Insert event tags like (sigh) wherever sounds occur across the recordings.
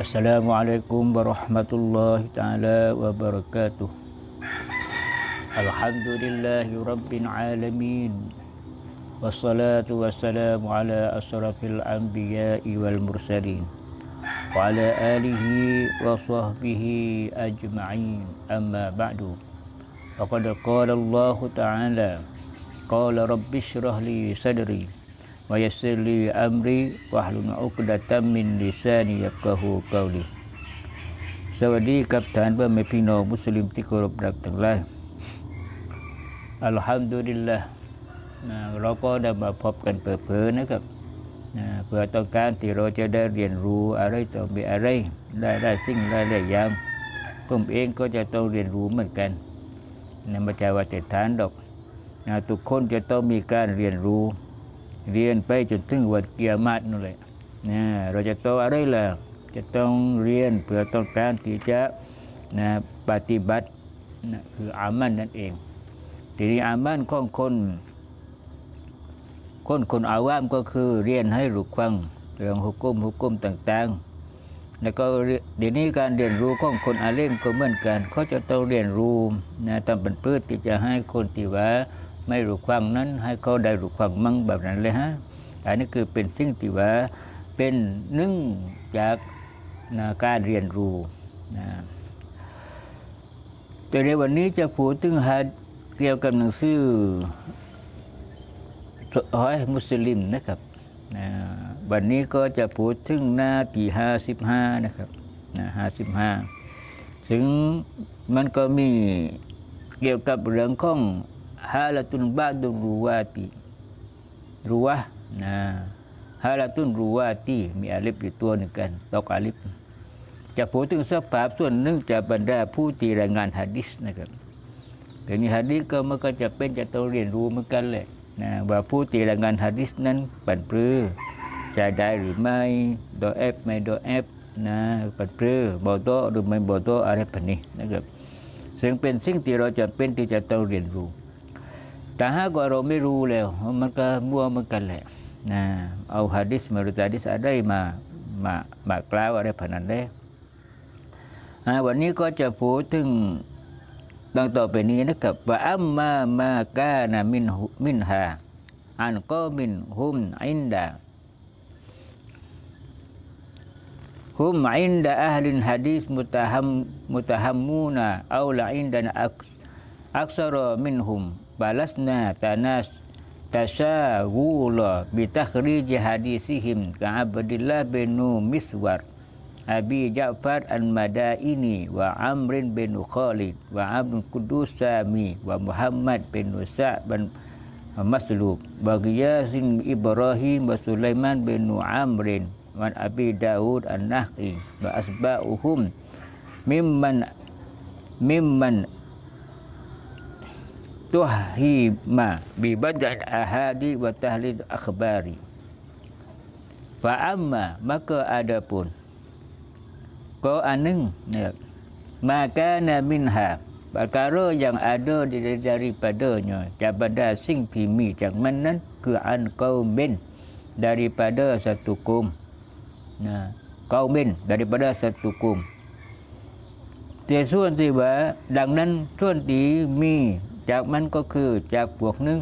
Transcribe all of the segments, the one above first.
Assalamualaikum warahmatullahi taala wabarakatuh. Alhamdulillahi rabbil alamin. Wassalatu wassalamu ala asrafil anbiya'i wal mursalin wa ala alihi wa sahbihi ajma'in. Amma ba'du. Faqad qala Allahu ta'ala qala rabbi shrah li sadri ويسر لي أمري واحلل عقدة من لساني يفقه قولي สวัสดีครับท่านเพื่อนพี่น้องมุสลิมที่เคารพรักทั้งหลายอัลฮัมดุลิลละนะเราก็ได้มาพบกันเปิดเผยนะครับเพื่อต้องการที่เราจะได้เรียนรู้อะไรต่อมีอะไรได้ได้สิ่งได้ได้ย่างผมเองก็จะต้องเรียนรู้เหมือนกันในะไม่ใชาว่าต่ฐานดอกนะทุกคนจะต้องมีการเรียนรู้เรียนไปจนถึงวันเกียรมาดนั่นเลยนะเราจะต้องอะไรล่ะ จะต้องเรียนเพื่อต้องการที่จะนะปฏิบัตินะคืออามันนั่นเองทีนี้อามันของคน คนคนอาวามก็คือเรียนให้รู้วังเรื่องหุกุมหุกุมต่างๆ แล้วก็เดี๋ยวนี้การเรียนรู้ของคนอาเล่มก็เหมือนกันเขาจะต้องเรียนรู้นะทำเป็นพืชที่จะให้คนที่ว่าไม่รู้ความนั้นให้เขาได้รู้ความมั่งแบบนั้นเลยฮะอันนี้คือเป็นสิ่งที่ว่าเป็นหนึ่งจากนะการเรียนรู้นะแต่ในวันนี้จะพูดถึงหาเกี่ยวกับหนังสือฮอยมุสลิม นะครับนะวันนี้ก็จะพูดถึงหน้าปีห้าสิบห้านะครับนะห้าสิบห้าถึงมันก็มีเกี่ยวกับเรื่องของฮาลาตุนบาดุรูวาตีรูวะนะฮาลาตุนรูวาตีมีอาลิฟอยู่ตัวหนึ่งกันตอกอาลิฟจะพูดถึงสภาพส่วนหนึ่งจะบรรดาผู้ตีรายงานฮะดิษนะครับแต่นี้ฮะดิษก็มันก็จะเป็นจะต้องเรียนรู้เหมือนกันแหละนะว่าผู้ตีรายงานฮะดิษนั้นปั่นปลือจะได้หรือไม่โดอแอฟไม่โดอแอฟนะปัดเพื่อบอโตหรือไม่บอโตอะไรแบบนี้นะครับซึ่งเป็นสิ่งที่เราจะเป็นที่จะต้องเรียนรู้แต่หากว่าเราไม่รู้แล้ว มันก็มั่วมันกันแหละนะเอาฮะดิษมารุตาดิษอะไรมามามากล่าวอะไรผนันได้วันนี้ก็จะพูดถึงดังต่อไปนี้นะครับว่าอัมมามากานามินมินฮาอันก็มินฮุมอินดาฮุมอินดาอัลลินฮะดิษมุตะฮัมมุตะฮัมมูนาอัลลอินดาอักอักษรมินฮุม balasna tanas tasawula bi takhrij hadisihim ka Abdullah bin Miswar Abi Ja'far al-Madaini wa Amrin bin Khalid wa Abdul Kudus Sami wa Muhammad bin Sa' bin Maslub wa Ghiyazin Ibrahim wa Sulaiman bin Amrin wa Abi Daud an-Nahi wa asba'uhum mimman mimman tuhima bi badal ahadi wa tahlil akhbari fa amma maka adapun ko aneng ya maka na minha perkara yang ada di daripadanya daripada sing timi yang menan ke an qaumin daripada satu kaum nah qaumin daripada satu kaum tesuan tiba dangnan tuan ti mi จากมันก็คือจากบวกนึ่ง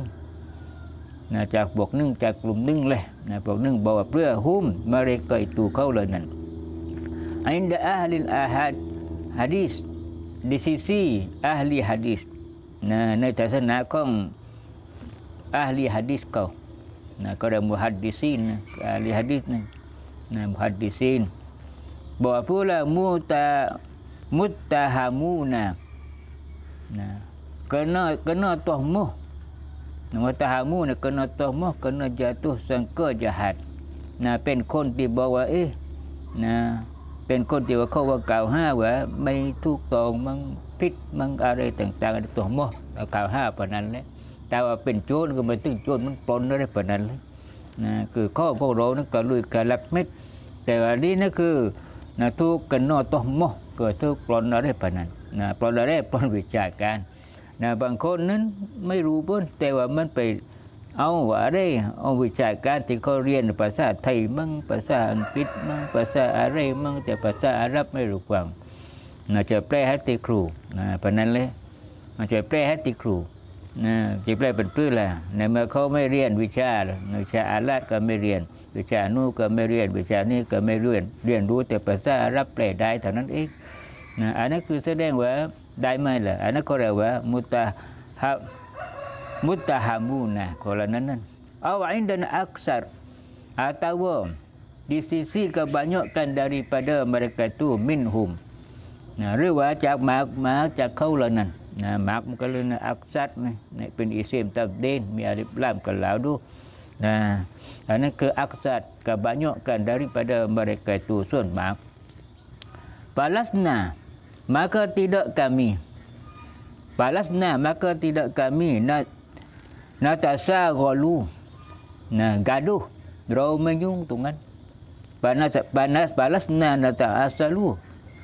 นะจากบวกนึ่งจากกลุ่มนึ่งเลยนะบวกนึ่งบอกว่าเพื่อหุ้มมาเรกไกตูเข้าเลยนั่นอินเดออฮลลิอาฮัดฮะดีสดิซิซีอัลลีฮะดีสนะในศาสนาของอัลลีฮะดีสเขานะก็่องมุฮัดดิซีนอัลลีฮะดีสนะนะมุฮัดดิซีนบอกว่าพูดละมุตามุตตาฮามูนะนะ kena kena tohmu nama tahamu ni kena tohmu kena jatuh sangka jahat นะเป็นคนที่บอกว่าเอ๊ะนะเป็นคนที่ว่าเขาว่ากล่าวห้าว่าไม่ถูกต้องมังพิษมังอะไรต่าง ๆตัวมอกล่าวห้าปนั้นเลยแต่ว่าเป็นโจรก็ไม่ตึงโจรมันปนอะไรปนั้นเลยนะคือข้อพวกเรานั้นก็ลุยการลักเม็ดแต่ว่านี่นั่นคือนะทุกกันนอตัวมอเกิดทุกปลนอะไรปนั้นนะปลนอะไรปลนวิจารการนะบางคนนั้นไม่รู้บ้น แต่ว่ามันไปเอาว่าไรเอาวิชาการที่เขาเรียนภาษาไทยมั่งภาษาอังกฤษมั่งภาษาอะไรมั่งแต่ภาษาอาหรับไม่รู้ความนะจะแปลให้ติครูนะเพระนั้นเลยมันจะแปลให้ติครูนะจะแปลเป็นพื้นละในเมื่อเขาไม่เรียนวิชาวิชาอาหรับก็ไม่เรียน วิชานู่ก็ไม่เรียนวิชานี้ก็ไม่เรียนเรียนรู้แต่ภาษาอาหรับแปลได้เท่านั้นเองนะอันนั้นคือแสดงว่า daima la ana korewa mutah ha- mutahamuna kola nanan aw dan aksar atau di sisi kebanyakan daripada mereka tu minhum nah riwa cha mak mak cha kola nan nah mak kala na aksar ni nak pin isim tabdin mi alif lam kalau du nah anak ke aksar kebanyakan daripada mereka tu sun mak balas balasna maka tidak kami balasna maka tidak kami nak nak tasa golu nah gaduh draw menyung tungan panas panas balas na nata asalu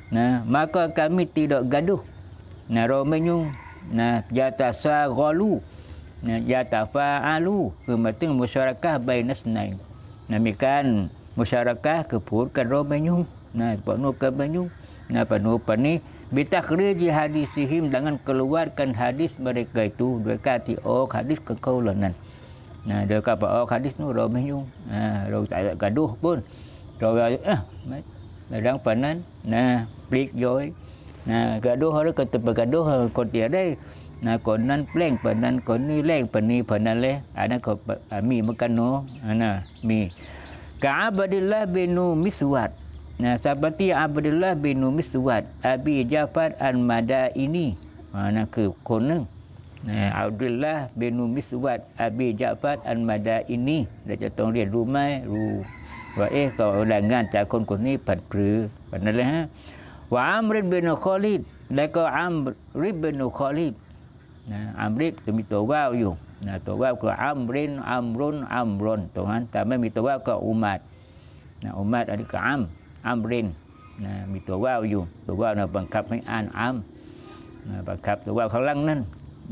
nah maka kami tidak gaduh nah draw menyung nah ya tasa golu nah ya tafa alu kemudian masyarakat bayna senai namikan musyarakah kepur kan draw menyung nah sebab nu menyung apa nupa ni bitakhriji hadisihim dengan keluarkan hadis mereka itu mereka kati oh hadis kekaulanan nah dua kapa oh hadis nu ramai nyung nah rau tak gaduh pun rau ah, eh, madang panan nah plik joy nah gaduh ada kata bergaduh kot dia dai nah konan pleng panan kon ni leng pani panan le ana ko ah, mi makan no ana mi ka abdillah miswat Nah, seperti Abdullah bin Miswad, Abi Jafar al-Madaini. Ha, nah, ke kona. Nah, Abdullah bin Miswad, Abi Jafar al-Madaini. Dia จะต้องเรียนรู้ไหมรู้ว่าเอ๊ะก็แรงงานจากคนคนนี้ผัดปรือแบบนั้นเลยฮะว่าอัมริบนอคอลิดแล้วก็อัมริบนอคอลิดนะอัมริบจะมีตัวว่าวอยู่นะตัวว่าวก็อัมรินอัมรุนอัมรุนตรงนั้นแต่ไม่มีตัวว่าวก็อุมัดนะอุมัดอันนี้ก็อัมอัมรินนะมีตัวว่าวอยู่ ตัวว่าวนะบังคับให้อ่านอัมนะบังคับตัวว่าวข้างล่างนั่น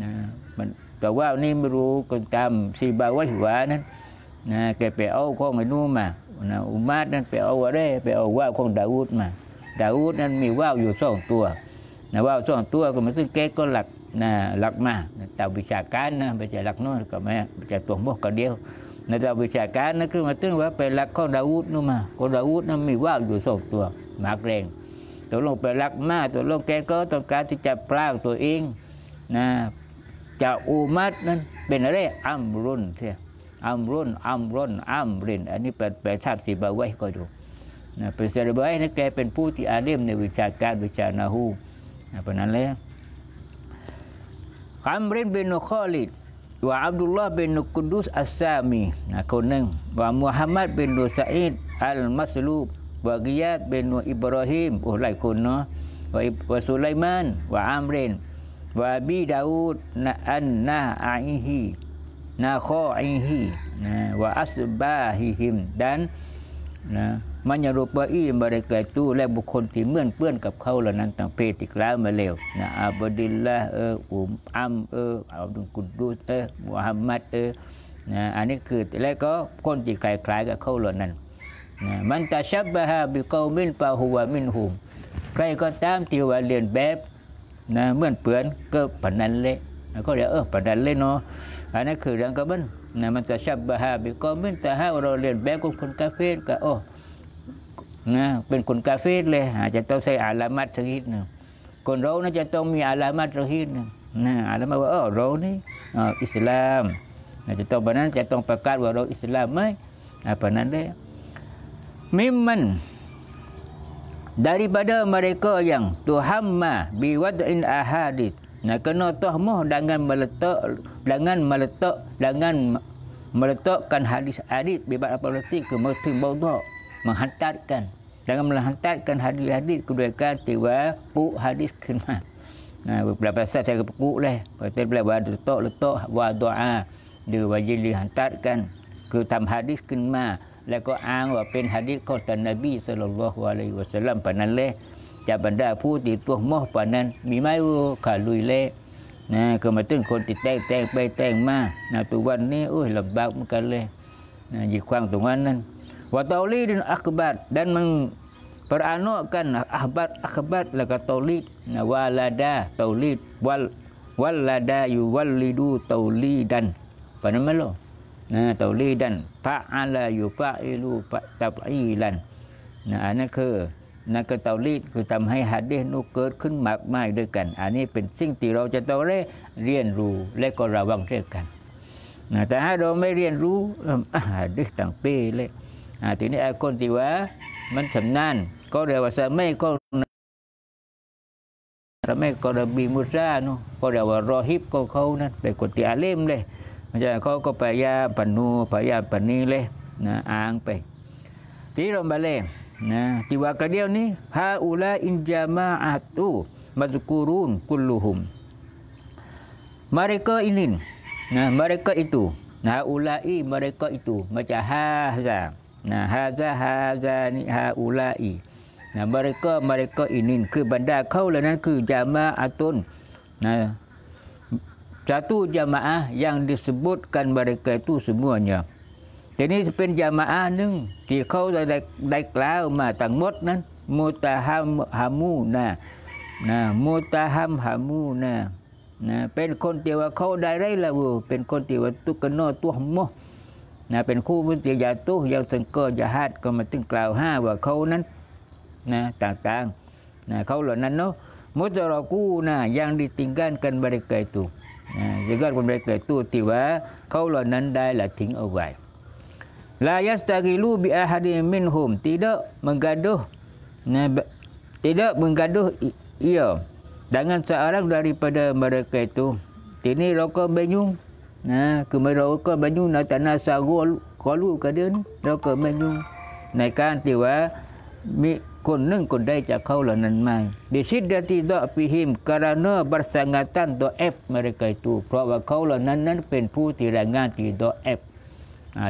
นะมันตัวว่าวนี่ไม่รู้ก็ตามสีบาวัิวานั้นนะแกไปเอาข้องไอ้นู่นมานะอุมาตนั้นไปเอาอะไรไปเอาว่าวของดาวูดมา ดาวูดนั้นมีว่าวอยู่สองตัวนะว่าวสองตัวก็มันซึ่งแกก็หลักนะหลักมาแต่วิชาการนะไปจะชหลักน้นก็ไม่ใช่ตัวมกก็เดียวในทางวิชาการนะคือมาตึงว่าเป็นรักข้อดาวุฒนู่นมา คนดาวุธนั้นมีว่าอยู่สองตัวหมากแรงตัวลงไปรักมากตัวลงแกก็ต้องการที่จะปลาตัวเองนะจะอุมัดนั้นเป็นอะไรอัมรุนเท่อัมรุนอัมรุนอัมรินอันนี้เป็นแปลธาตุสีบาไว้ก็ดูนะเป็นเซรบว้นะแกเป็นผู้ที่อาเลียมในวิชาการวิชานาหูนะเพราะนั้นแล้วอัมรินเป็นโนคอลิด wa Abdullah bin Kudus As-Sami nah kuning wa Muhammad bin Sa'id Al-Maslub wa Ghiyab bin Ibrahim oh lai kuno wa, wa Sulaiman wa Amrin wa Abi Daud na aihi na kha'ihi nah wa asbahihim dan nah มัญญรูปะอีมาได้เกิตู้และบุคคลที่เมื่อนเปื้อนกับเขาเหล่านั้นต่างเพศอีกแล้วมาเร็วนะอับดุลละเอออุมอัมเอออับดุลกุดูเออมุฮัมมัดเออนะอันนี้คือและก็คนที่คล้ายๆกับเขาเหล่านั้นนะมันตาชับบะฮาบิกอมินปาหัวมินหุมใครก็ตามที่ว่าเรียนแบบนะเมื่อนเปื้อนก็ปนันเละก็เรียกเออปนันเละเนาะอันนี้คือเรื่องกับมันนะมันตาชับบะฮาบิกอมินตาฮาเราเรียนแบบกับคนกาเฟ่ก็โอ้นะเป็นคนกาเฟตเลยจะต้องใส่อาลามัตสักทีหนึ่งคนเราน่จะต้องมีอาลามัตสักทีหนึ่งนะอาลามัตว่าเออเรานี่อ,อิสลามจะต้องแบบนั้นจะต้องประกาศว่าเราอิสลามไหมแบบนั้นเลยมิมันดาริบาดะมาริกอย่างตัวฮัมมาบีวัดอินอาฮาดิตนะก็นอตอมอดังงานมาเลตอกดังงานมาเลตอกดังงานมาเลตอกกันฮาดิสอาดิตบีบาอัปปะลติกือมาถึงบาดอก menghantarkan dalam menghantarkan hadis-hadis kedudukan tiba pu hadis khidmat nah beberapa pasal cara pekuk lah kata bila wadu tok letak wadu'a dia wajib dihantarkan ke tam hadis khidmat แล้วก็อ้างว่าเป็นฮะดิษของท่านนบีสุลต่านละฮ์วะลัยวะสัลลัมปนั้นเลยจะบรรดาผู้ติดตัวมอปานั้นมีไหมโอ้ขาลุยเละนะก็มาตึ้งคนติดแต่งแต่งไปแต่งมานะตัววันนี้โอ้ยลำบากเหมือนกันเลยนะยิ่งความตรงนั้นนั้น wa taulidun akbat dan memperanakkan ahbad akbat laka taulid nah, walada taulid wal walada yuwallidu taulidan pada melo nah taulidan fa'ala yufa'ilu tab'ilan nah อันนั้นคือนักเตาลีดคือทำให้หัดเดนุเกิดขึ้นมากมายด้วยกันอันนี้เป็นสิ่งที่เราจะต้องเรียนรู้และก็ระวังด้วยกันนะแต่ถ้าเราไม่เรียนรู้หัดเดต่างเป้เลย ha, thì nó ai con tiêu á mình thầm nan có đời và sợ mấy con ra mấy con đời bị mua ra nó có đời và ro hip con khâu nó để con tiêu lem lê mà giờ con có phải ya phần nu phải ya phần ni ha ula in jamaatu mazkurun kulluhum mereka ini nah mereka itu nah ulai mereka itu macam hazam lah. นะฮาซาฮาซานิฮาอุลาอีนะมาริกอมาริกออินินคือบรรดาเขาเหล่านั้นคือจามาอาตุนนะ satu jamaah yang disebutkan mereka itu s e m u a n y ทีนี้เป็นจามาอาหนึ่งที่เขาได้ได้กล่าวมาตั้งหมดนั้นมุตาฮัมฮามูนะนะมุตาฮัมฮามูนะนะเป็นคนที่ว่าเขาได้ไรละวูเป็นคนที่ว่าตุกโนตัวม่นะเป็นคู่วิทยาตู้ยาสังเกตยาฮัดก็มาตึงกล่าวห้าว่าเขานั้นนะต่างๆนะเขาเหล่านั้นเนาะมุลรอกูนะยังดิติงกันกันบริเกตุนะังกันบริเกตุที่ว่าเขาเหล่านั้นได้ละทิ้งเอาไว้ลายสตากิลูบิอาฮัดีมินฮุม tidak menggaduh nah, เดาะมังกาดูอ u h ia ั e น g a n น e o r a n g ง a r i p a d เ m e r e k เ itu i ี i rokok b e เบญ n g นะคือไม่เราก็บมรยุ่งในแต่นาสาวกขอรู้กระเดินเราก็บมรยุ่งในการที่ว่ามีคนหนึ่งคนได้จากเขาเหล่านั้นไม่ดิชิดาติดอพิหิมการานอบรสังตันตัวเอฟมเรกัยตูเพราะว่าเขาเหล่านั้นนั้นเป็นผู้ที่แรงงานที่ดอเอฟ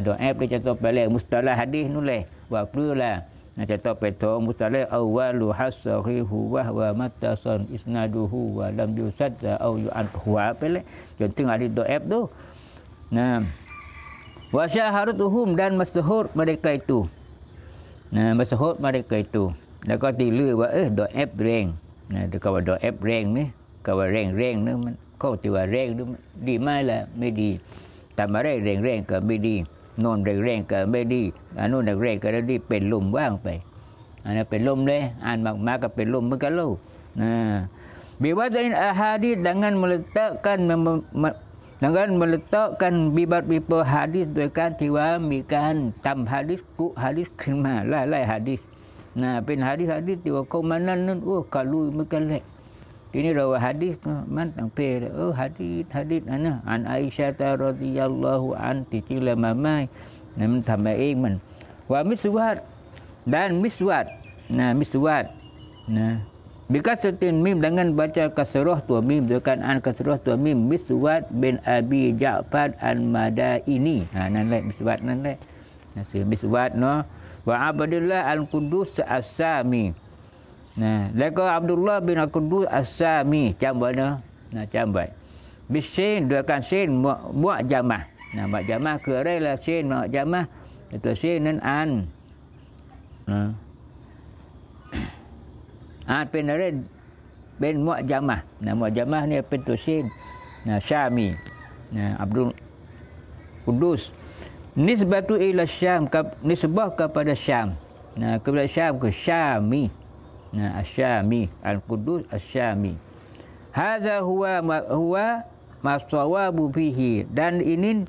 ดอเอฟได้จะต้องไปเลยมุสตาลาฮัดีนู่นเลยว่าเพื่อละ Nah cerita peto mustale awalu hasahi huwa wa matasan isnaduhu wa lam yusad au yu'an huwa pele. Jonteng ali app tu. Nah wa syahrutuhum dan masyhur mereka itu. Nah masyhur mereka itu. Dan kau tilu wa eh do app reng. Nah de kau app reng ni, kau reng-reng ni kau tiwa reng ni, di mai lah, medi. Tambah reng-reng ke medi. di. นอนเร่งๆก็ไม่ดี อันนู้นเร่งๆก็่ดีเป็นลมว่างไป อันนั้นเป็นลมเลย อ่านมากๆก็เป็นลมเหมือนกันลูกนะบิบัดในอาฮัดิ ดังนั้นมลนตะกันดังนั้นมลนตะกันบิบัดบิเปฮัดีโดยการที่ว่ามีการทำฮัดีกุฮัดีขึ้นมาไล่ไล่ฮัดีนะเป็นฮัดีฮัดีที่ว่าเขามานั่นนั่นโอ้กะลุยเหมือนกันเลย Ini rawi hadis man tampil. Oh hadis hadis ana an Aisyah radhiyallahu an titila mamai. Nam tambah eng man. Wa miswat dan miswat. Nah miswat. Nah Bika setin mim dengan baca kasroh tu mim dengan an kasroh tu mim miswat bin Abi Ja'far an Mada ini. Ha nan lek miswat nan lek. Nasi miswat no. Wa Abdullah al Kudus as-Sami. Nah, lekor Abdullah bin Al-Qudus As-Sami jambat nah, nah jambat. Bisin dua kan sin buat buat jamah. Nah buat jamah ke arah lah sin buat jamah. Itu sin nan an. Nah. Ha. (coughs) Ah pin arai bin buat jamah. Nah buat jamah ni apa tu sin. Nah Syami. Nah Abdul Kudus. Nisbatu ila Syam, nisbah kepada Syam. Nah kepada Syam ke Syami. Asyami Al-Qudus Asyami Haza huwa ma, huwa masawabu fihi dan ini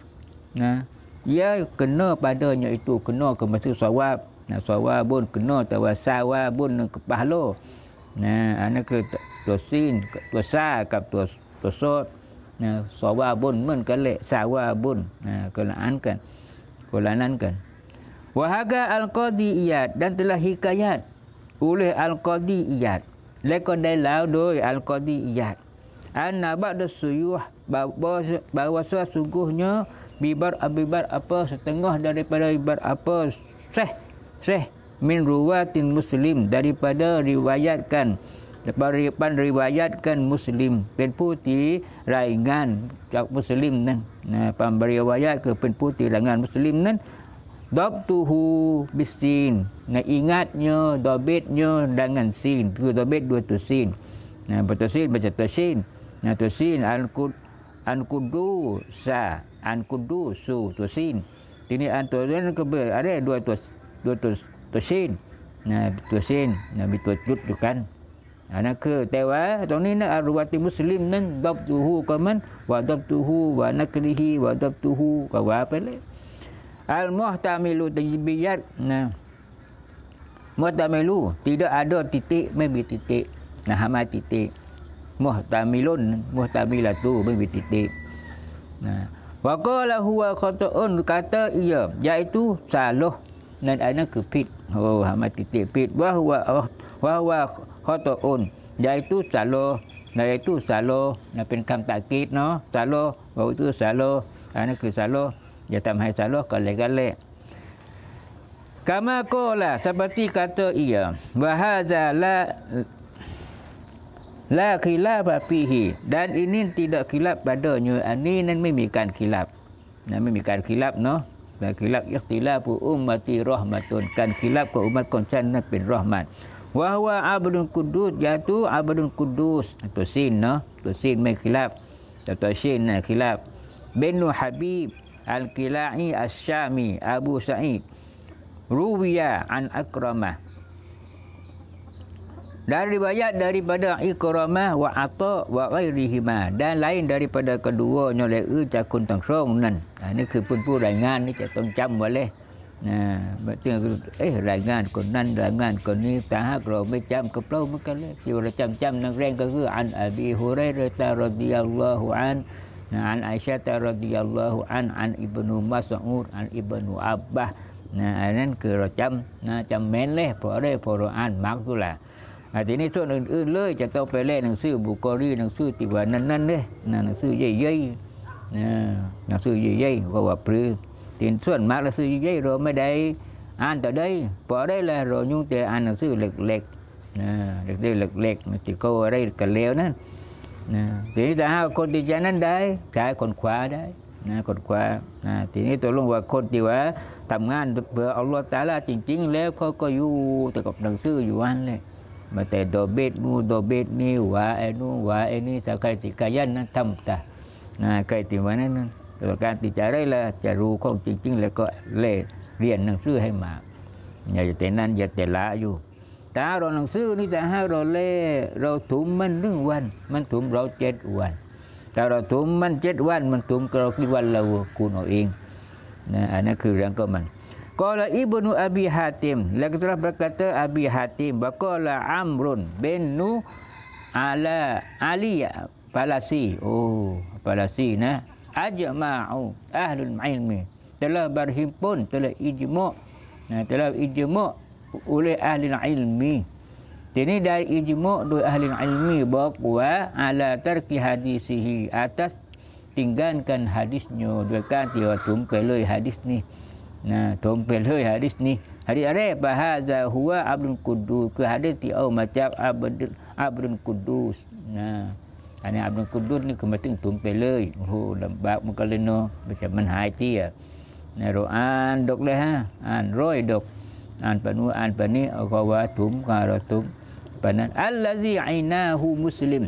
nah ia kena padanya itu kena ke mesti sawab nah sawabun kena tawa sawabun ke pahala nah ana ke tosin tosa kap tos tosot nah sawabun men kale sawabun nah kena ankan kolanankan wa haga al qadi dan telah hikayat oleh Al-Qadiyat. Lekor dari lau doi Al-Qadiyat. qadi Anabak dah suyuh bahawa sesungguhnya bibar abibar apa setengah daripada bibar apa seh seh min ruwatin muslim daripada riwayatkan daripada riwayatkan muslim pen putih raingan cak muslim nan nah pemberi riwayat ke pen putih raingan muslim nan Dabtuhu bisin. Nah ingatnya dabitnya dengan sin. Tu dabit dua tu sin. Nah betul sin baca tu sin. Nah tu sin ankud ankudu sa ankudu su tu sin. Ini antuan kebe ada dua tu dua tu tu sin. Nah tu sin nah betul tu tu kan. Anak ke tewa atau ni nak arwati muslim nan dabtuhu kaman wa dabtuhu wa nakrihi wa dabtuhu kawa pele al muhtamilu tajbiyat nah muhtamilu tidak ada titik maybe titik nah hama titik muhtamilun muhtamilatu maybe titik nah wa qala huwa khata'un kata iya iaitu salah dan ana kepit oh hama titik pit wa huwa oh, wa huwa khata'un iaitu salah dan itu salah napin kam takit no salah waktu salah anak itu salah dia tak mahu salah kali-kali. Kama kola seperti kata ia. Wahaza la la kilab apihi. Dan ini tidak kilap padanya. Ini dan memikan kilap. Dan memikan kilap no. Dan kilap ikhtilafu ummati rahmatun. Kan kilap ke umat koncan Nabi Rahmat. Wahwa abdun kudus. Jatuh abdun kudus. Itu sin no. Itu sin mengkilap. Tata sin nak kilap. Benu Habib อัลกิลาอีอัชชามีอบูซาอีรูวิยาอันอัครมะ dari riwayat daripada Ikramah wa Atha wa ghairihima dan lain daripada keduanya oleh ucapkan tangsong nan. Ha, ini คือผู้รายงานนี่จะต้องจำไว้เลยนะไม่ใช่เอ๊ะรายงานคนนั้นรายงานคนนี้แต่หากเราไม่จำก็เปล่าเหมือนกันเลยที่เราจำจำนักเรียนก็คือ อันอบีฮุเรย์ตารดิยัลลอฮุอันฮ์ Nah, an Aisyah radhiyallahu an an ibnu Mas'ud an ibnu Abbah. Nah, anan ke macam nah macam meleh pore pore an mak tu lah. Ha nah, sini tu nak ื่นเลยจะ tau pele หนังสือ Bukhari หนังสือ Tibwan นั่นๆเด้นะหนังสือใหญ่ๆเนี่ยหนังสือใหญ่ๆเพราะว่าปรื้ตีนส่วนมากหนังสือใหญ่เราไม่ได้อ่านแต่ได้พอได้ละเรายุ่งแต่อ่านหนังสือเล็กๆนะเล็กๆเล็กๆมันติโกอะไรกันแล้วนั่นนะทีนี้แต่ห้าคนที่จนั้นได้ใช้คนขวาได้ นะคนขวานะทีนี้ตัวลงว่าคนที่ว่าทำงานเพื่อเอาลวดตาลาจริงๆ แล้วเขาก็อยู่แต่กับหนังสืออยู่วันเลยมาแต่โดเบดนู่โดเบดนี่ว่าไอ้นู่ว่าไอ้นี่สกาใครติดกายันนั้นทำตานะใครติดวันนั้นตัวการติดใจได้ละจะรู้ของจริง ๆ แล้วก็เล่เรียนหนังสือให้มาอย่าแต่นั้นอย่าแต่ละอยู่ตาเราหนังสือนี่แต่ห้าเราเล่เราถุมมันหนึ่งวันมันถุมเราเจ็ดวันถ้าเราถุมมันเจ็ดวันมันถุมเราคิดวันเราคูณเอาเองนะอันนั้นคือเรื่องก็มันกอลอิบนุอบีฮาติมแล้วก็ตรัสประกาศอับีฮาติมบอกลาอัมรุนเบนนูอาลาอาลีปาลาซีโอ้ปาลาซีนะอัจมาอูอัลลุนไมล์มีตลอดบริหิมปุนตลอดอิจมุนะตลอดอิจมุ oleh ahli ilmi. ini dari ijmuk dua ahli ilmi bahawa ala tarki hadisihi atas tinggalkan hadisnya. dua kali ya, tumpel hadis ni. Nah, tumpel hadis ni. hari ada apa? Haza huwa abdul kudus. Ke hadis ti au oh, macam abdul, abdul kudus. Nah. Ini abdul kudus ni kematian tumpel lagi. Oh, lambak muka lena. Macam menhaiti ya. Nah, ro'an dok leh ha. An, roi dok tum, tum, panan. อันปนูอันปนี้กวาทุมการทุมปนั้นอัลลซีไอนาฮูมุสลิม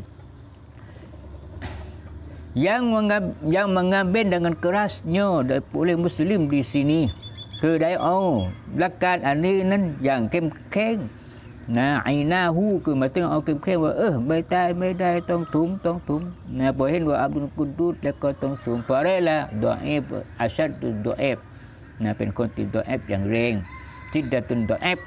yang mengab, yang mengambil dengan kerasnya dari oleh muslim di sini ke dai au oh, lakat ani nan yang kem keng na aina hu ke mate au oh, kem keng wa eh bai tai mai dai tong tum tong tum na bo hen wa abdul kudud la ko tong sum pare la doa ib asad doa ib na pen kon ti doa ib yang reng siddatun da'ib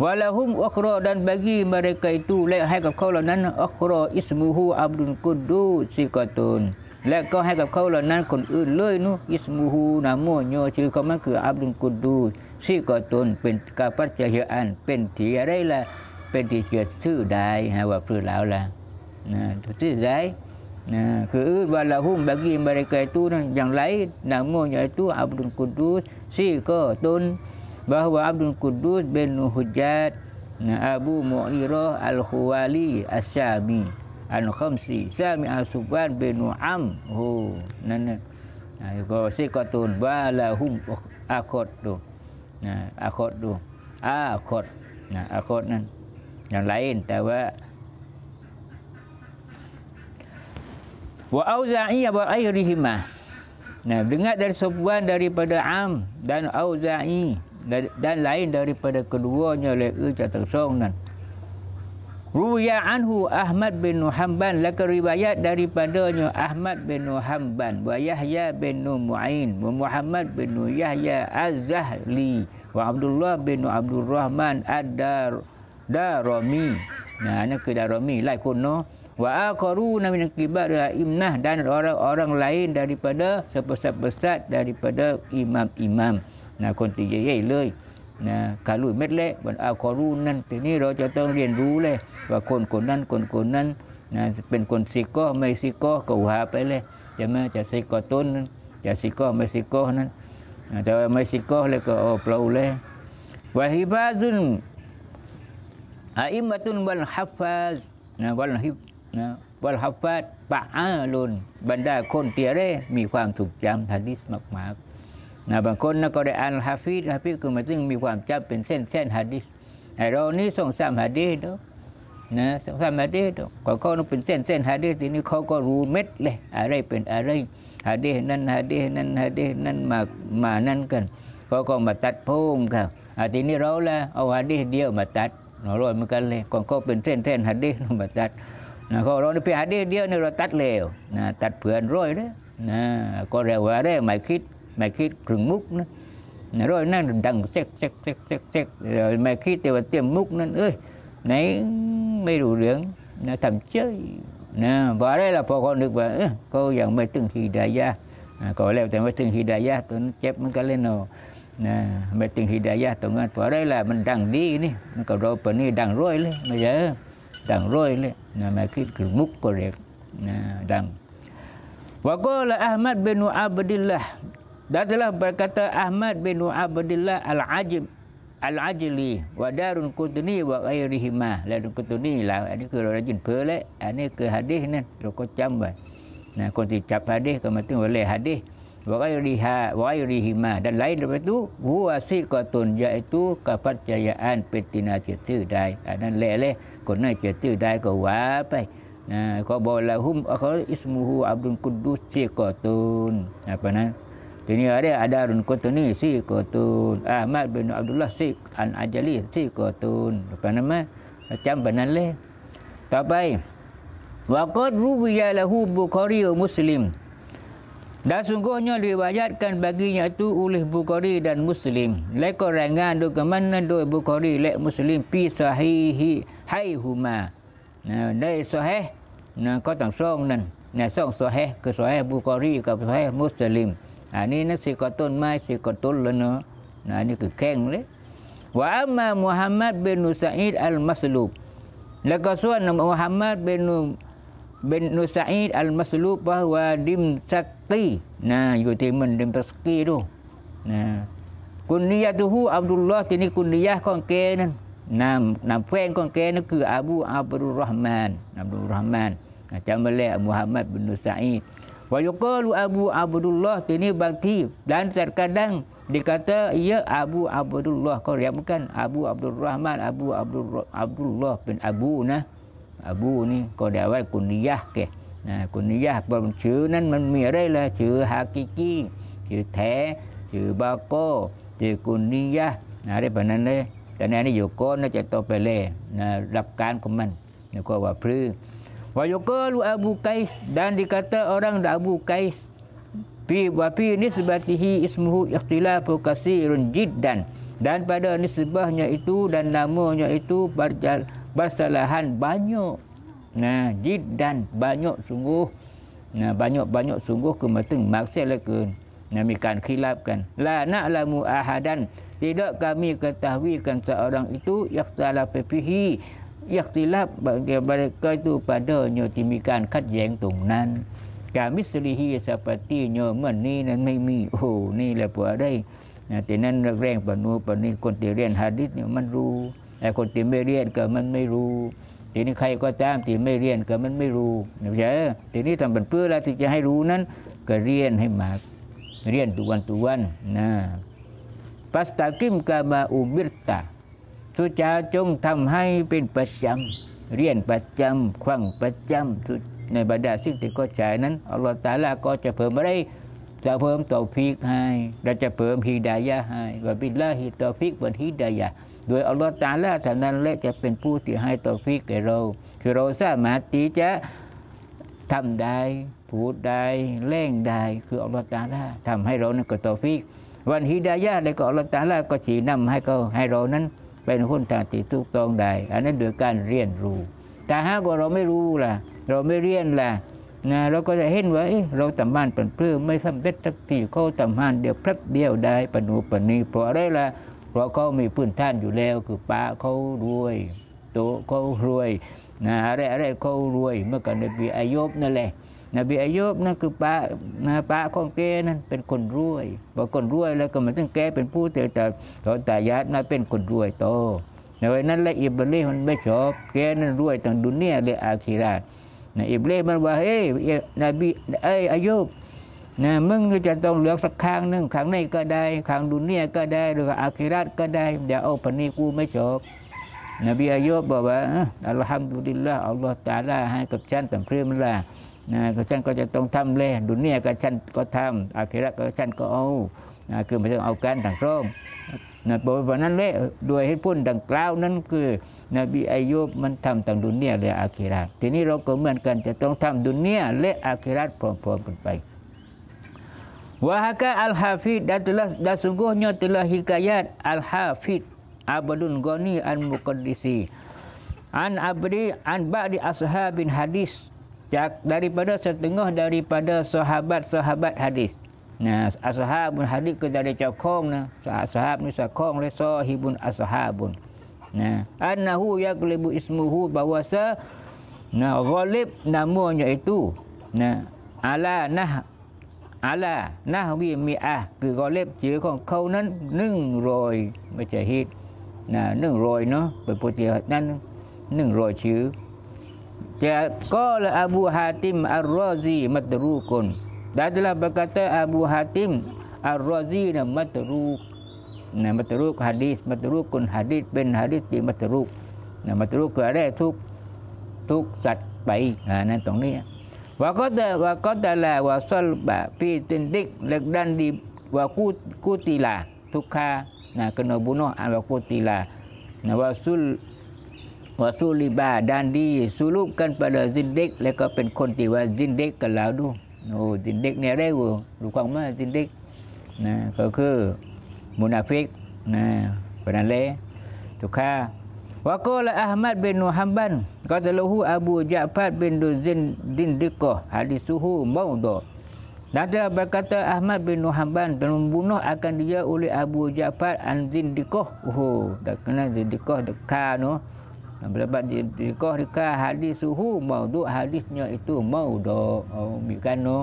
walahum ukhra dan bagi mereka itu la hakal qaulanan ukhra ismuhu abdun quddus sikatun la ka hakal qaulanan kun ulai nu ismuhu namanya cilka man ke abdun quddus sikatun pen kepercayaan pen tiarailah pen tiar ha, lah, lah. ha, tu dai ha wa pu lau la na tu dai Nah, ke walahum bagi mereka itu yang lain namanya itu Abdul Kudus si ke tun bahawa Abdul Quddus bin Hujjat Abu Mu'irah Al-Khuwali Khuali Asyami an khamsi sami as-Subhan bin am Oh, nana ayo ko se ko tun balahum akot tu nah akot tu akot nah akot nan yang lain tawa wa auza'i wa ayrihima nah dengar dari sebuah daripada am dan auza'i dan lain daripada keduanya leka catat songan. Ruya anhu Ahmad bin Hanban laka riwayat daripadanya Ahmad bin Hanban wa Yahya bin Mu'in wa Muhammad bin Yahya Az-Zahli wa Abdullah bin Abdul Rahman Ad-Darami. Nah, ini ke Darami. Lai kuno. Wa akaruna min kibar imnah dan orang-orang lain daripada sepesat-pesat daripada imam-imam. นะคนตีเย่เลยนะขาลุยเม็ดเละบนอาคอรูนั่นทีนี้เราจะต้องเรียนรู้เลยว่าคนคนนั้นคนคนนั้นนะเป็นคนสิโก้ไม่สิโก้ก็หาไปเลย จะแม่จะสิโก้ต้นจะสิโก้ไม่สิโก้นั้นแต่ว่าไม่สิโก้เลยก็อเปล่าเลยวะฮิบาซุนอาอิมตุนวัลฮัฟฟาสนะวัลฮิบนะวัลฮัฟฟาสปะอาลุนบรรดาคนเตียเร่มีความถูกจำทันทีมากๆนะบางคนนะก็ได้อ่านฮะฟิดฮะฟิดคือหมายถึงมีความจำเป็นเส้นเส้นฮะดีไอเรานี่ส่งสามฮะดีดเนาะนะส่งสามฮะดิษก็เขาเป็นเส้นเส้นฮะดีทีนี้เขาก็รู้เม็ดเลยอะไรเป็นอะไรฮะดีนั้นฮะดีนั้นฮะดีนั้นมามานั่นกันเขาก็มาตัดพุ่มครับอาทีนี้เราละเอาฮะดีเดียวมาตัดเราลอยเหมือนกันเลยก่อนเขาเป็นเส้นเส้นฮะดีษมาตัดนะเขาเราไปหฮะดีเดียวเนี่เราตัดเลวนะตัดเผื่อนร้อยเลยนะก็เร็วว่าได้หมายคิดม่คิดกลึงมุกนะร้อยนั่งดังเซ็กเซ็กเซ็กเซ็กเซ็กไม่คิดแต่ว่าเตรียมมุกนั่นเอ้ยไหนไม่รู้เรื่องนะทำเจยนะว่าได้ละพอคนนึกว่า เออก็ยังไม่ตึงฮีดายะก็แล้วแต่ไม่ตึงฮีดายะตัวนั้นเจ็บมันก็เล่นเอานะไม่ตึงฮีดายะตรงนั้น่อได้ละมันดังดีนี่มันก็รอปนี่ดังร้อยเลยไม่ใช่ดังร้อยเลยนะม่คิดลืงมุกก็เรียกนะดังว่าก็ละอัลมัดเบนูอับดิลละ telah berkata Ahmad bin Abdullah Al-Ajim Al-Ajli wa darun kutuni wa ghairihima la darun kutuni la ini ke rajin pelek ini ah, ke hadis ni roko cambai nah kon ti cap hadis ke mati boleh hadis wa ghairiha wa ghairihima dan lain daripada tu huwa siqatun iaitu kepercayaan petina cerita dai ah, dan lele kon nak cerita dai ko wa pai nah ko bolahum akhir ismuhu abdul quddus siqatun apa nah ini ada ada run kota ni si kotun ah, Ahmad bin Abdullah si an ajali si kotun apa nama macam benar leh. Tapi eh. waqad ruwiya lahu Bukhari Muslim. Dan sungguhnya diwajatkan baginya itu oleh Bukhari dan Muslim. Lekor rangan do kemana do Bukhari lek Muslim pi sahihi hai huma. Nah, dai sahih. Nah, kau tang song nan. Nah, song sahih ke sahih Bukhari ke sahih Muslim. Ha, ini ni sikotun mai, sikotun lena. Nah, ha, ini kekeng le. Wa Muhammad bin Sa'id al-Maslub. Laka suan nama Muhammad bin bin Sa'id al-Maslub bahawa dim sakti. Nah, you dim sakti tu. Nah. Kunniyah tuhu Abdullah tini kunniyah kong kenan. Nam nam pen Abu Abdul Rahman. Abdul Rahman. Macam Muhammad bin Sa'id. Wa yuqalu Abu Abdullah ini bagi dan terkadang dikata ia Abu Abdullah kau yang bukan Abu Abdul Rahman Abu Abdul Abdullah bin Abu nah Abu ni kau dia awal kuniyah ke nah kuniyah pun cunan memirai lah cu hakiki cu teh cu bako cu kuniyah nah ada benda ni dan ini yukon nak cakap pelai nah lakukan kuman nak kau apa Wa yuqalu Abu Qais dan dikata orang Abu Qais fi wa fi nisbatihi ismuhu ikhtilafu kasirun jiddan dan pada nisbahnya itu dan namanya itu bersalahan banyak. Nah, jiddan banyak sungguh. Nah, banyak-banyak sungguh lah ke mateng maksalakeun. Namikan khilafkan. La na'lamu ahadan. Tidak kami ketahui kan seorang itu ikhtilafu fihi i k h t i l เ f ี e r e k a รก u p a d ป n y a d e m i k ี่ n khat yang tung n ง n k a น i s e l i ส i ิ e ี e r t i n y a meni nan m มั m น oh ni ี a h p u l ี dai นะแต่นั้นแรงปนูปนี้คนที่เรียนฮะดิษเนี่ยมันรู้ แต่คนที่ไม่เรียนก็มันไม่รู้ ทีนี้ใครก็ตามที่ไม่เรียนก็มันไม่รู้นะเจ้ทีนี้ทำเป็นเพื่อแล้วที่จะให้รู้นั้น ก็เรียนให้มากเรียนทุกวันทุกวันนะ ปัสตากิมกามาอุมิรตาทุจาจงทำให้เป็นประจำเรียนประจำควังประจำทุในบรรดาสิ่งที่ก่ฉายนั้นอัลลอฮฺตาลาก็จะเพิ่มอะไรจะเพิ่มตัวพิกให้เราจะเพิ่มฮิดายะให้ว่าบิลลาฮิตัวพิกบนฮิดายะโดยอัลลอฮฺตาลาท่านั้นและจะเป็นผู้ที่ให้ตัวพิกแก่เรา คือเราสามารถที่จะทำได้พูดได้เล่งได้คืออัลลอฮฺตาลาทำให้เรานั้นก็ตัวพิกวันฮิดายะแล้ก็อัลลอฮฺตาลาก็ชี้นำให้เ็าให้เรานั้นเป็นหนทางที่ถูกต้องใดอันนั้นโดยการเรียนรู้ แต่หากว่าเราไม่รู้ล่ะ เราไม่เรียนล่ะนะเราก็จะเห็นว่าเราทำบ้านเป็นเพื่อไม่สำเร็จสักทีเขาทำบ้านเดียวพลับเดียวได้ปนูปนีเพราะอะไรล่ะเพราะเขามีพื้นท่านอยู่แล้วคือป้าเขารวยโตเขารวยนะอะไรอะไรเขารวยเมื่อก่อนในปีอายุนั่นแหละนบีอายุบนั่นคือป้านะป้าของแกนั่นเป็นคนรวยบอกคนรวยแล้วก็มันต้องแกเป็นผู้แต่แต่ตายัดนั่นเป็นคนรวยโตในวันนั้นละอิบเล่มันไม่ชอบ แกนั่นรวยต่างดุนเนียเลยอาคีรานะอิบเล่มันว่าเฮ้ยนบีเอ้ยอายุบนะมึงจะต้องเหลือสักครั้งหนึ่งครั้งในก็ได้ครั้งดุนเนียก็ได้หรืออาคีราตก็ได้เดี๋ยวเอาพันนี้กูไม่ชอบนบีอายุบบอกว่าอัลฮัมดุลิลละอัลลอฮฺตาลาให้กับฉันแต่เพื่อมันละนะก็ฉันก็จะต้องทำแล้ดุเนียก็ฉันก็ทำอาคิระก็ฉันก็เอานะคือไม่ต้องเอาการต่างร่องนะบอกว่านั้นเละด้วยให้พุ่นดังกล่าวนั้นคือนบีอายุบมันทำต่างดุเนียและอาครัตทีนี้เราก็เหมือนกันจะต้องทำดุเนียและอาครัตพร้อมๆกันไปวะฮะกะอัลฮาฟิดดัตุลัสดัสกุห์ยตุลฮิกายัดอัลฮาฟิดอับดุลกอนีอันมุกดิซีอันอับดีอันบะดีอัสฮาบินฮะดิษ Ya, daripada setengah daripada sahabat-sahabat hadis. Nah, ashabun hadis ke dari cakong nah. So, ashab ni sakong le sahibun ashabun. Nah, annahu yaqlibu ismuhu bahwasa nah ghalib namanya itu. Nah, ala nah ala nah wi mi'ah ke ghalib je kong kau nan 100 mujahid. Nah, 100 noh berputih nan 100ชื่อ dia ya, kata Abu Hatim Ar-Razi matrukun. Dia telah berkata Abu Hatim Ar-Razi matruk. Nah matruk hadis matrukun hadis bin hadis di matruk. Nah matruk ke ada tu tu sat baik. Ha nah tong ni. Wa qad wa qad la wasal ba fi tindik lagdan di wa kutila tukha nah kena bunuh ah, wa kutila. Nah wasul วาซูลิบาดานดีสูลุกกันไปลจินเด็กแล้วก็เป็นคนที่ว่าจินเด็กกันแล้วดูโอ้จินเด็กเนี่ยได้วูรู้ความว่าจินเด็กนะก็คือมุนาฟิกนะเพระนั้นเลยทุกข้าวะกอละอัลมัดเบนูฮัมบันก็จะลูฮูอบูจาฟัดบนดูจินดินดิกอฮะดิสูฮูมาวดอ d า n dia berkata a ั m a d bin n u h a m น a n dan membunuh akan dia oleh Abu Ja'far An-Zindikoh. o ดังนั้น a ินดิโก o h dekat n ะ Berdapat di nikah nikah hadis suhu maudhu hadisnya itu maudhu oh, bukan no.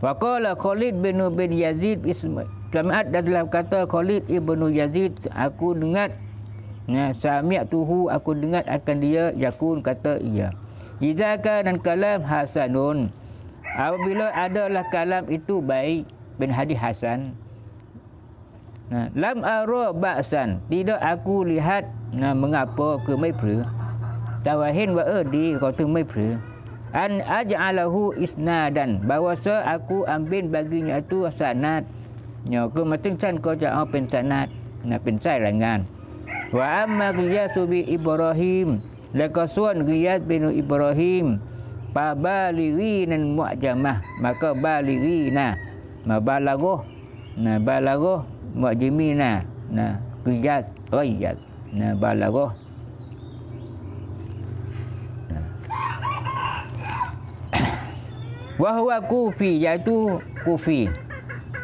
Wakala Khalid bin bin Yazid islamat dan dalam kata Khalid ibnu Yazid aku dengar Ya, Samiak tuhu aku dengar akan dia Yakun kata iya Izaka dan kalam Hasanun Apabila adalah kalam itu baik Bin hadis Hasan Nah, ha, lam ara ba'san. Tidak aku lihat nah, ha, mengapa ke mai pre. Tawahin wa adi kau tu mai pre. An aj'alahu isnadan. Bahawa aku ambil baginya itu sanad. Nya ke mateng chan kau ja au oh, pen sanad. Nah, pen sai rangan. Wa amma qiyasu bi Ibrahim. Lekasuan qiyas bin Ibrahim. Pa balighinan mu'jamah. Maka balighina. Mabalaghah. Nah, balaghah. Nah, mujimina na qiyas qiyas na balagh wa huwa kufi yaitu kufi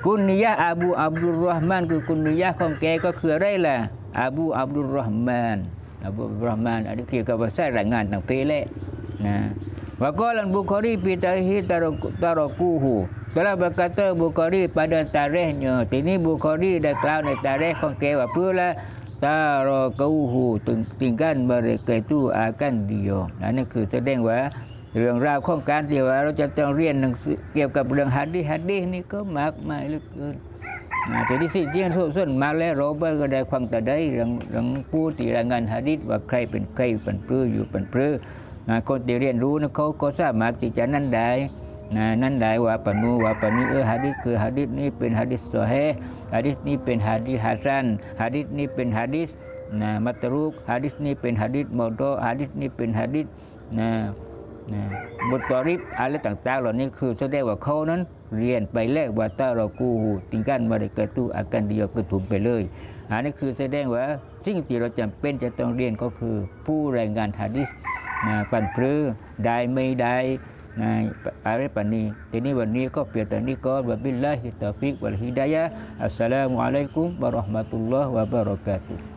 kunniyah abu abdul rahman ku kunniyah kong ke ko ke rai la abu abdul rahman abu abdul rahman ada ke ka pasal rangan tang pele na wa qalan bukhari pi tarhi taraku Dalam berkata Bukhari pada tarikhnya. Ini Bukhari dah keluar di tarikh kong kewa pula tarakauhu ถึงกันบริเกตูอากันเดียวันนี้คือแสดงว่าเรื่องราวของการที่ว่าเราจะต้องเรียนเกี่ยวกับเรื่องฮัดดีฮัดดีนี่ก็มากมายเหลือเกินแต่ที่สิ่งที่ส่วนมากแล้วเราก็ได้วามแต่ได้เรื่องเรื่องผู้ทีรายงานฮัดดีว่าใครเป็นใครเป็นเพื่ออยู่เป็นเพื่อคนที่เรียนรู้นะเขาก็สามารถที่จะนั่นได้นะนั่นหล้ว่าปนูว่าปนูเออฮะดิษคือฮะดิษนี้เป็นฮะดิษโซเฮฮะดิษนี้เป็นฮะดิษฮัสันฮะดิษนี้เป็นฮะดิษนะมัตรุกฮะดิษนี้เป็นฮะดิษมอดอฮะดิษนี้เป็นฮะดิษนะนะบทตอริบอะไรต่างๆเหล่านี้คือแสดงว่าเขานั้นเรียนไปแลกว่าตาเรากูหูติงกันมาได้กระตู้อาการเดียวกระถุมไปเลยอันนี้คือแสดงว่าสิ่งที่เราจำเป็นจะต้องเรียนก็คือผู้รายงานฮะดิษนะปันเพื้อได้ไม่ได้นะอาเรปันนีทีนี้วันนี้ก็เพียงแต่นี้ก็บบิลลาฮิตาฟิกวัลฮิดายะอัสสลามุอะลัยกุมบะราะห์มะตุลลอฮ์วะบะเราะกาตุฮ์